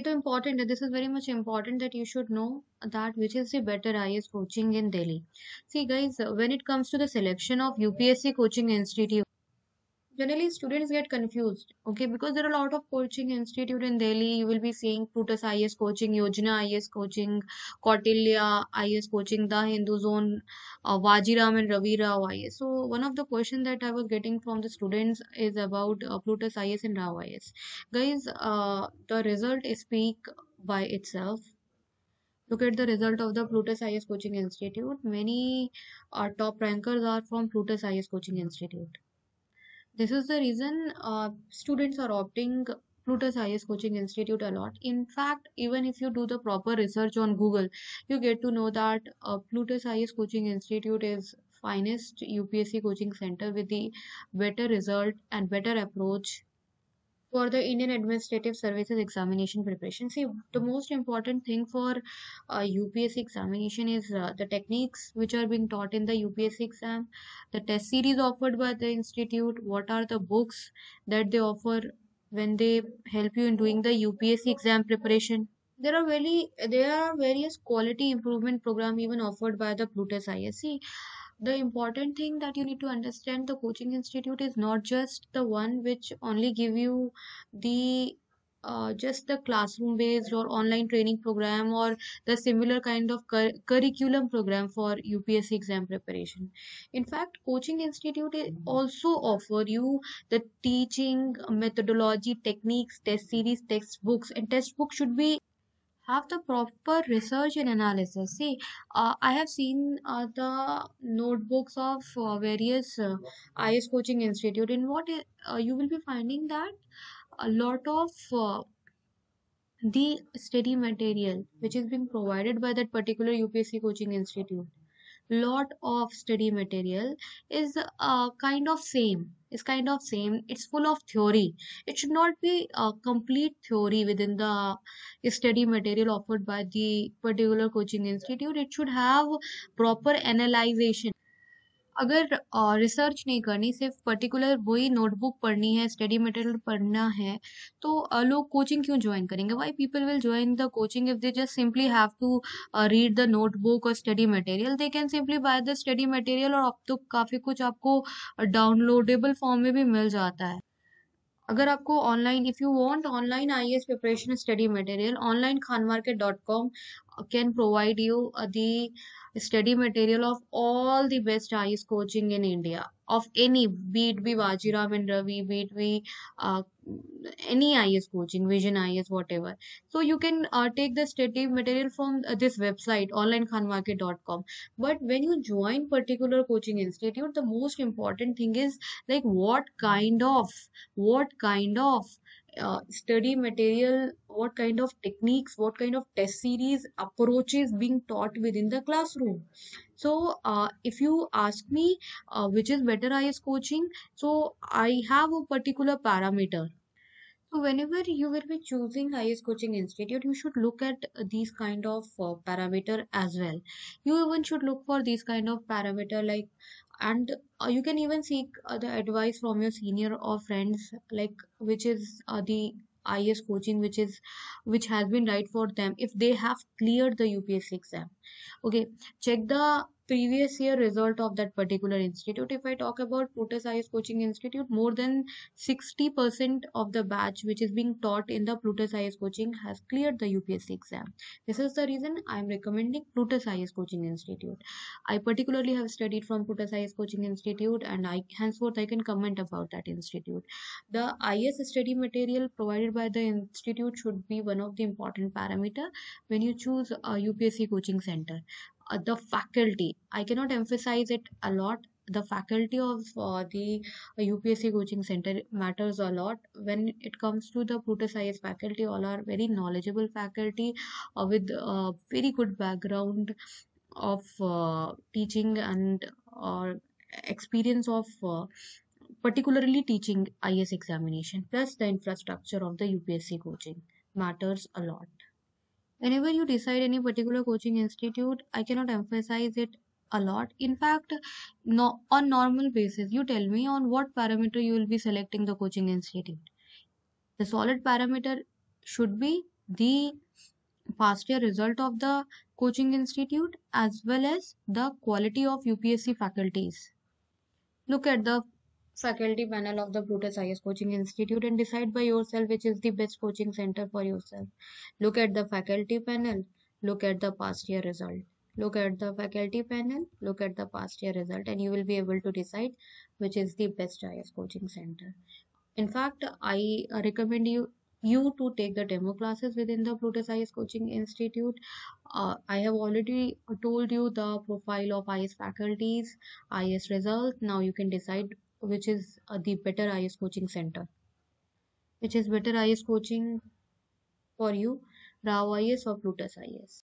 it important this is very much important that you should know that which is the better IS coaching in Delhi. See guys, when it comes to the selection of UPSC coaching institute, generally students get confused okay because there are a lot of coaching institute in delhi you will be seeing plutus is coaching yojana is coaching kautilya is coaching the hindu zone uh, vajiram and ravi rao is so one of the question that i was getting from the students is about uh, plutus is and rao is guys uh, the result speak by itself look at the result of the Plutus IS Coaching Institute. Many uh, top rankers are from Plutus IS Coaching Institute. This is the reason uh, students are opting Plutus IS Coaching Institute a lot. In fact, even if you do the proper research on Google, you get to know that uh, Plutus IS Coaching Institute is finest UPSC coaching center with the better result and better approach for the Indian Administrative Services examination preparation. See, the most important thing for uh, UPSC examination is uh, the techniques which are being taught in the UPSC exam, the test series offered by the institute, what are the books that they offer when they help you in doing the UPSC exam preparation. There are very there are various quality improvement program even offered by the Plutus ISC the important thing that you need to understand the coaching institute is not just the one which only give you the uh, just the classroom based or online training program or the similar kind of cur- curriculum program for UPSC exam preparation. In fact, coaching institute mm-hmm. also offer you the teaching methodology, techniques, test series, textbooks, and textbook should be have the proper research and analysis see uh, i have seen uh, the notebooks of uh, various uh, is coaching institute in what uh, you will be finding that a lot of uh, the study material which is being provided by that particular upsc coaching institute lot of study material is uh, kind of same is kind of same it's full of theory it should not be a complete theory within the study material offered by the particular coaching institute it should have proper analysis अगर research नहीं करनी सिर्फ particular वही notebook पढ़नी है study material पढ़ना है तो लोग कोचिंग क्यों ज्वाइन करेंगे why people will join the coaching if they just simply have to read the notebook और study material they can simply buy the study material और अब तो काफ़ी कुछ आपको डाउनलोडेबल फॉर्म में भी मिल जाता है अगर आपको online if you want online I S preparation study material online Khan market dot com can provide you uh, the study material of all the best IS coaching in India of any be it be Vajiram and Ravi be it be uh, any IS coaching vision IS whatever so you can uh, take the study material from uh, this website onlinekhanmarket.com but when you join particular coaching institute the most important thing is like what kind of what kind of uh, study material, what kind of techniques, what kind of test series approaches being taught within the classroom. So, uh, if you ask me uh, which is better IS coaching, so I have a particular parameter. So, whenever you will be choosing IS Coaching Institute, you should look at these kind of uh, parameter as well. You even should look for these kind of parameter like and uh, you can even seek uh, the advice from your senior or friends like which is uh, the is coaching which is which has been right for them if they have cleared the UPSC exam okay check the previous year result of that particular institute if i talk about plutus is coaching institute more than 60% of the batch which is being taught in the plutus is coaching has cleared the upsc exam this is the reason i am recommending plutus is coaching institute i particularly have studied from plutus is coaching institute and i henceforth i can comment about that institute the is study material provided by the institute should be one of the important parameter when you choose a upsc coaching center center uh, the faculty i cannot emphasize it a lot the faculty of uh, the UPSC uh, coaching center matters a lot when it comes to the science faculty. All are very knowledgeable faculty uh, with a uh, very good background of uh, teaching and or uh, experience of particularly teaching IS examination. Plus, the infrastructure of the UPSC coaching matters a lot whenever you decide any particular coaching institute i cannot emphasize it a lot in fact no, on normal basis you tell me on what parameter you will be selecting the coaching institute the solid parameter should be the past year result of the coaching institute as well as the quality of upsc faculties look at the faculty panel of the Brutus IS Coaching Institute and decide by yourself which is the best coaching center for yourself. Look at the faculty panel, look at the past year result. Look at the faculty panel, look at the past year result and you will be able to decide which is the best IS coaching center. In fact, I recommend you you to take the demo classes within the Plutus IS Coaching Institute. Uh, I have already told you the profile of IS faculties, IS results. Now you can decide which is uh, the better IS coaching center which is better IS coaching for you Rao IS or Plutus IS